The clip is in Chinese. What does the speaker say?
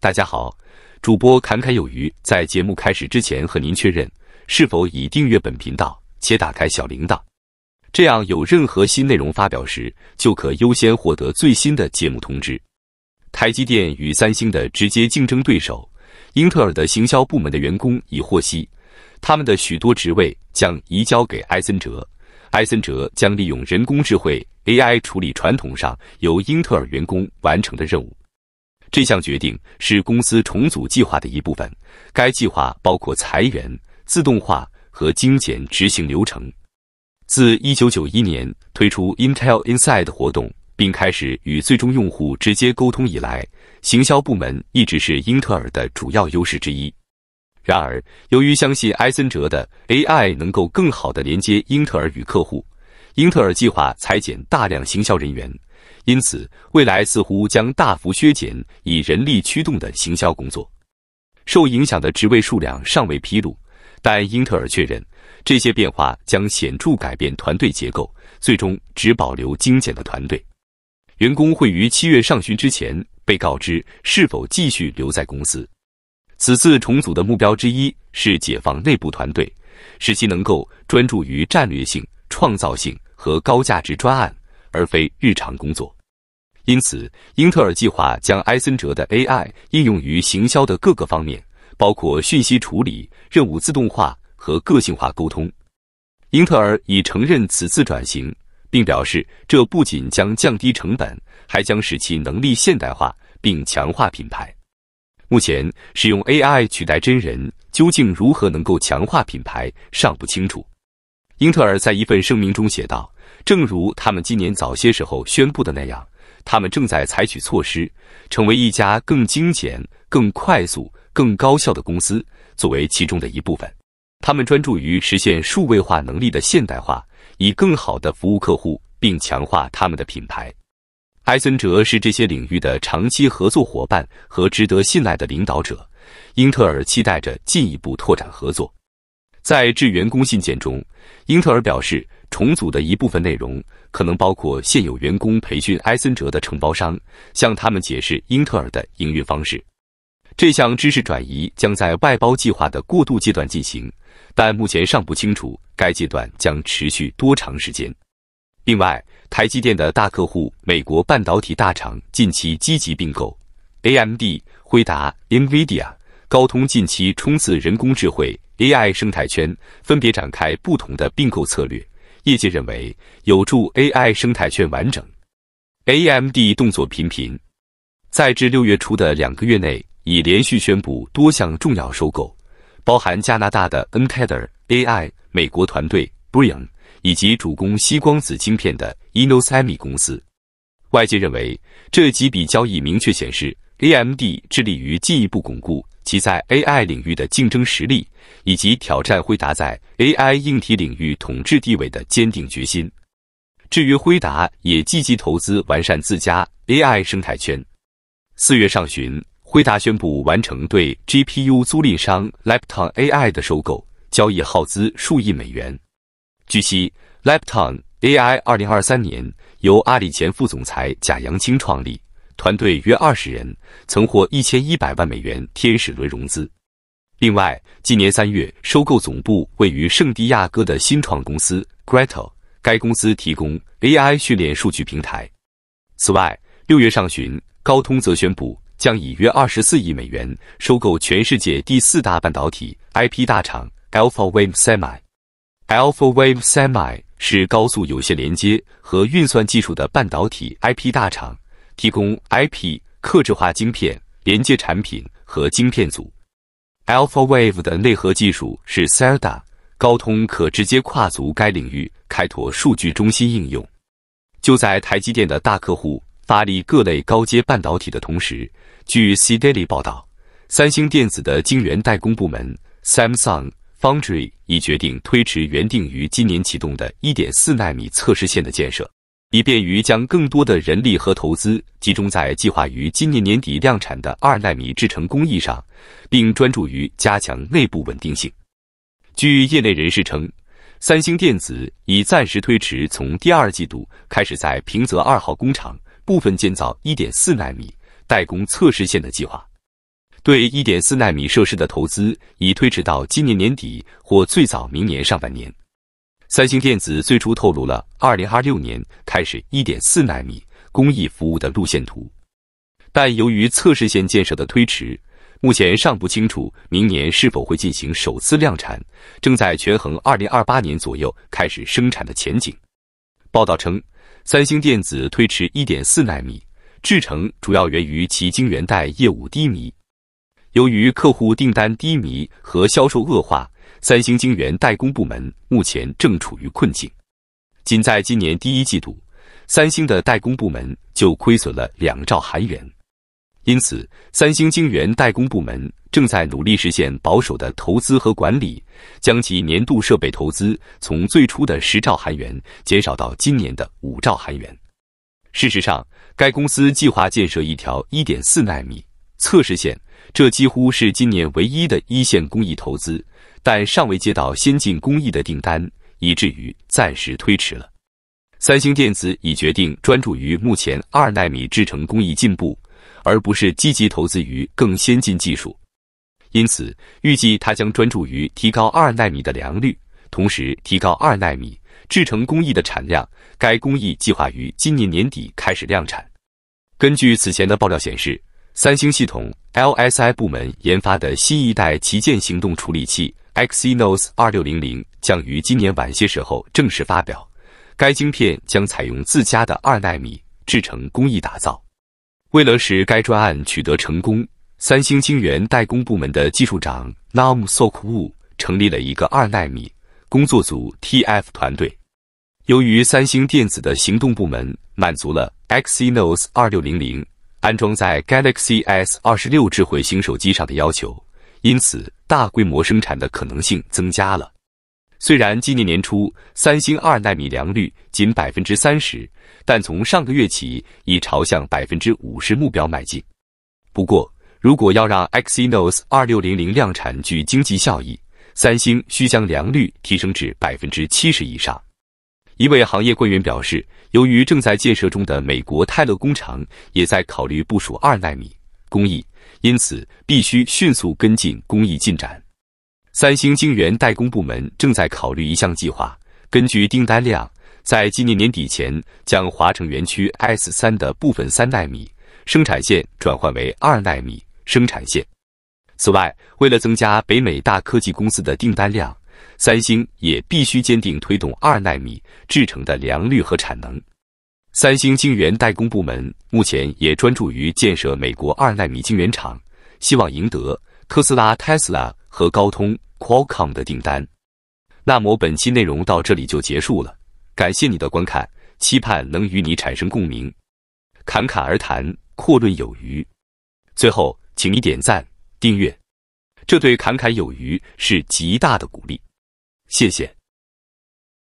大家好，主播侃侃有余。在节目开始之前，和您确认是否已订阅本频道且打开小铃铛，这样有任何新内容发表时，就可优先获得最新的节目通知。台积电与三星的直接竞争对手英特尔的行销部门的员工已获悉，他们的许多职位将移交给埃森哲，埃森哲将利用人工智慧 AI 处理传统上由英特尔员工完成的任务。这项决定是公司重组计划的一部分。该计划包括裁员、自动化和精简执行流程。自一九九一年推出 Intel Inside 活动并开始与最终用户直接沟通以来，行销部门一直是英特尔的主要优势之一。然而，由于相信埃森哲的 AI 能够更好地连接英特尔与客户，英特尔计划裁减大量行销人员。因此，未来似乎将大幅削减以人力驱动的行销工作。受影响的职位数量尚未披露，但英特尔确认，这些变化将显著改变团队结构，最终只保留精简的团队。员工会于七月上旬之前被告知是否继续留在公司。此次重组的目标之一是解放内部团队，使其能够专注于战略性、创造性和高价值专案，而非日常工作。因此，英特尔计划将埃森哲的 AI 应用于行销的各个方面，包括讯息处理、任务自动化和个性化沟通。英特尔已承认此次转型，并表示这不仅将降低成本，还将使其能力现代化并强化品牌。目前，使用 AI 取代真人究竟如何能够强化品牌尚不清楚。英特尔在一份声明中写道：“正如他们今年早些时候宣布的那样。”他们正在采取措施，成为一家更精简、更快速、更高效的公司。作为其中的一部分，他们专注于实现数位化能力的现代化，以更好的服务客户并强化他们的品牌。埃森哲是这些领域的长期合作伙伴和值得信赖的领导者。英特尔期待着进一步拓展合作。在致员工信件中，英特尔表示，重组的一部分内容可能包括现有员工培训埃森哲的承包商，向他们解释英特尔的营运方式。这项知识转移将在外包计划的过渡阶段进行，但目前尚不清楚该阶段将持续多长时间。另外，台积电的大客户美国半导体大厂近期积极并购，AMD、辉达、NVIDIA、高通近期冲刺人工智能。AI 生态圈分别展开不同的并购策略，业界认为有助 AI 生态圈完整。AMD 动作频频，在至六月初的两个月内，已连续宣布多项重要收购，包含加拿大的 Nether AI 美国团队 Brian 以及主攻吸光子晶片的 Inosemi 公司。外界认为这几笔交易明确显示，AMD 致力于进一步巩固。其在 AI 领域的竞争实力，以及挑战辉达在 AI 硬体领域统治地位的坚定决心。至于辉达，也积极投资完善自家 AI 生态圈。四月上旬，辉达宣布完成对 GPU 租赁商 Leapton AI 的收购，交易耗资数亿美元。据悉，Leapton AI 二零二三年由阿里前副总裁贾扬清创立。团队约二十人，曾获一千一百万美元天使轮融资。另外，今年三月收购总部位于圣地亚哥的新创公司 g r e t a 该公司提供 AI 训练数据平台。此外，六月上旬，高通则宣布将以约二十四亿美元收购全世界第四大半导体 IP 大厂 Alpha Wave Semi。Alpha Wave Semi 是高速有线连接和运算技术的半导体 IP 大厂。提供 IP 克制化晶片连接产品和晶片组，Alpha Wave 的内核技术是 Celda，高通可直接跨足该领域开拓数据中心应用。就在台积电的大客户发力各类高阶半导体的同时，据 C Daily 报道，三星电子的晶圆代工部门 Samsung Foundry 已决定推迟原定于今年启动的1.4纳米测试线的建设。以便于将更多的人力和投资集中在计划于今年年底量产的二纳米制程工艺上，并专注于加强内部稳定性。据业内人士称，三星电子已暂时推迟从第二季度开始在平泽二号工厂部分建造1.4纳米代工测试线的计划，对1.4纳米设施的投资已推迟到今年年底或最早明年上半年。三星电子最初透露了二零二六年开始一点四纳米工艺服务的路线图，但由于测试线建设的推迟，目前尚不清楚明年是否会进行首次量产，正在权衡二零二八年左右开始生产的前景。报道称，三星电子推迟一点四纳米制程，主要源于其晶圆代业务低迷，由于客户订单低迷和销售恶化。三星晶圆代工部门目前正处于困境，仅在今年第一季度，三星的代工部门就亏损了两兆韩元。因此，三星晶圆代工部门正在努力实现保守的投资和管理，将其年度设备投资从最初的十兆韩元减少到今年的五兆韩元。事实上，该公司计划建设一条1.4纳米测试线，这几乎是今年唯一的一线工艺投资。但尚未接到先进工艺的订单，以至于暂时推迟了。三星电子已决定专注于目前二纳米制程工艺进步，而不是积极投资于更先进技术。因此，预计它将专注于提高二纳米的良率，同时提高二纳米制程工艺的产量。该工艺计划于今年年底开始量产。根据此前的爆料显示，三星系统 LSI 部门研发的新一代旗舰行动处理器。Exynos 2600将于今年晚些时候正式发表。该晶片将采用自家的二纳米制程工艺打造。为了使该专案取得成功，三星晶圆代工部门的技术长 Nam s o k w o o 成立了一个二纳米工作组 （TF） 团队。由于三星电子的行动部门满足了 Exynos 2600安装在 Galaxy S26 智慧型手机上的要求。因此，大规模生产的可能性增加了。虽然今年年初三星二纳米良率仅百分之三十，但从上个月起已朝向百分之五十目标迈进。不过，如果要让 Exynos 2600量产具经济效益，三星需将良率提升至百分之七十以上。一位行业官员表示，由于正在建设中的美国泰勒工厂也在考虑部署二纳米工艺。因此，必须迅速跟进工艺进展。三星晶圆代工部门正在考虑一项计划，根据订单量，在今年年底前将华城园区 S3 的部分三纳米生产线转换为二纳米生产线。此外，为了增加北美大科技公司的订单量，三星也必须坚定推动二纳米制成的良率和产能。三星晶圆代工部门目前也专注于建设美国二纳米晶圆厂，希望赢得特斯拉 Tesla 和高通 Qualcomm 的订单。那么本期内容到这里就结束了，感谢你的观看，期盼能与你产生共鸣。侃侃而谈，阔论有余。最后，请你点赞订阅，这对侃侃有余是极大的鼓励。谢谢。